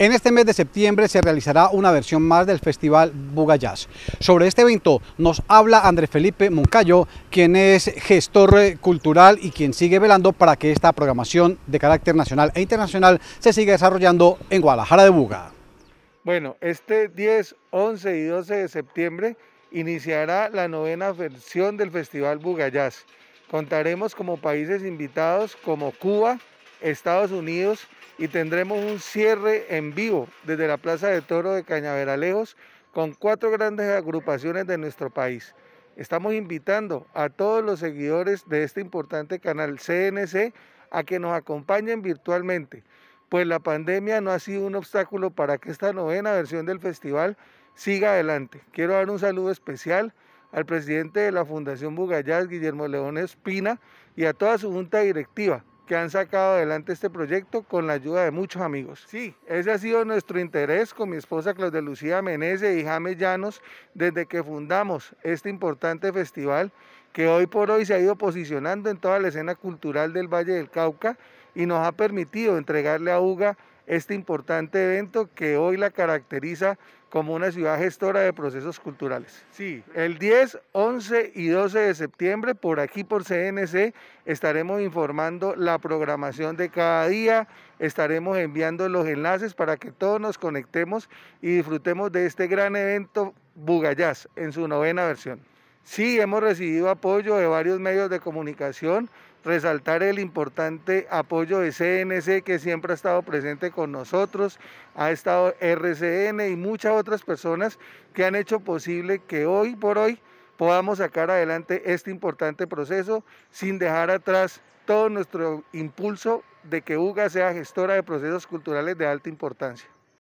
En este mes de septiembre se realizará una versión más del Festival Buga Jazz. Sobre este evento nos habla Andrés Felipe Moncayo, quien es gestor cultural y quien sigue velando para que esta programación de carácter nacional e internacional se siga desarrollando en Guadalajara de Buga. Bueno, este 10, 11 y 12 de septiembre iniciará la novena versión del Festival Buga Jazz. Contaremos como países invitados como Cuba, Estados Unidos y tendremos un cierre en vivo desde la Plaza de Toro de Cañaveralejos con cuatro grandes agrupaciones de nuestro país. Estamos invitando a todos los seguidores de este importante canal CNC a que nos acompañen virtualmente, pues la pandemia no ha sido un obstáculo para que esta novena versión del festival siga adelante. Quiero dar un saludo especial al presidente de la Fundación Bugallas, Guillermo León Espina, y a toda su junta directiva, que han sacado adelante este proyecto con la ayuda de muchos amigos. Sí, ese ha sido nuestro interés con mi esposa Claudia Lucía Menezes y James Llanos desde que fundamos este importante festival que hoy por hoy se ha ido posicionando en toda la escena cultural del Valle del Cauca y nos ha permitido entregarle a UGA este importante evento que hoy la caracteriza como una ciudad gestora de procesos culturales. Sí, el 10, 11 y 12 de septiembre por aquí por CNC estaremos informando la programación de cada día, estaremos enviando los enlaces para que todos nos conectemos y disfrutemos de este gran evento Bugayaz en su novena versión. Sí, hemos recibido apoyo de varios medios de comunicación, resaltar el importante apoyo de CNC que siempre ha estado presente con nosotros, ha estado RCN y muchas otras personas que han hecho posible que hoy por hoy podamos sacar adelante este importante proceso sin dejar atrás todo nuestro impulso de que UGA sea gestora de procesos culturales de alta importancia.